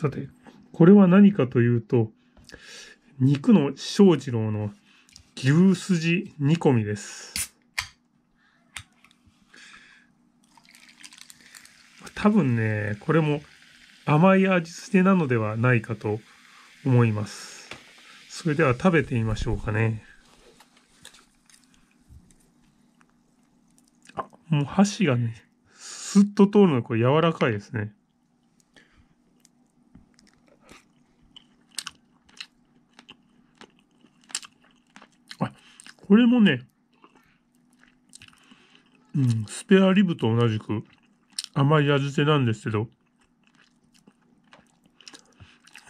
さて、これは何かというと、肉の小次郎の牛すじ煮込みです。多分ね、これも甘い味付けなのではないかと思います。それでは食べてみましょうかね。あ、もう箸がね、すっと通るのがこれ柔らかいですね。これもね、うん、スペアリブと同じく甘い味付けなんですけど、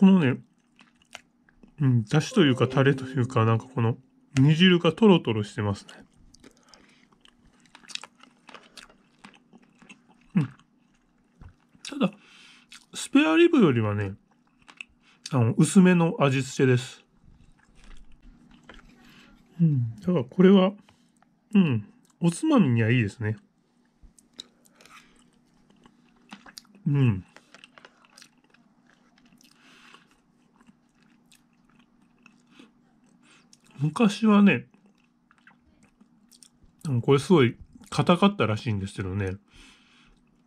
このね、うん、だしというかタレというか、なんかこの煮汁がトロトロしてますね。うん。ただ、スペアリブよりはね、あの、薄めの味付けです。うん。だからこれは、うん。おつまみにはいいですね。うん。昔はね、これすごい硬かったらしいんですけどね、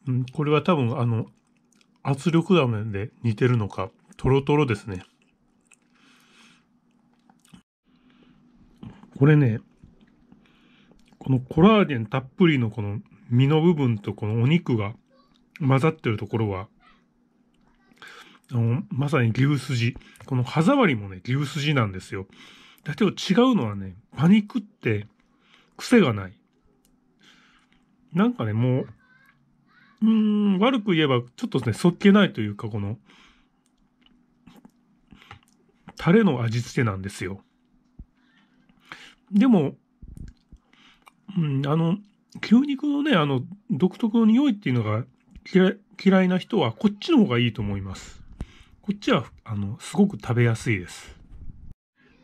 うん、これは多分あの、圧力ダメで似てるのか、トロトロですね。これね、このコラーゲンたっぷりのこの身の部分とこのお肉が混ざってるところは、あの、まさに牛すじ。この歯触りもね、牛すじなんですよ。だけど違うのはね、馬肉って癖がない。なんかね、もう、うーん、悪く言えば、ちょっとね、そっけないというか、この、タレの味付けなんですよ。でも、うん、あの、牛肉のね、あの、独特の匂いっていうのが嫌いな人は、こっちの方がいいと思います。こっちは、あの、すごく食べやすいです。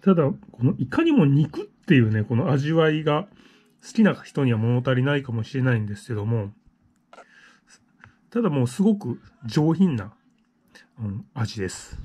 ただ、この、いかにも肉っていうね、この味わいが、好きな人には物足りないかもしれないんですけども、ただもうすごく上品な、うん、味です。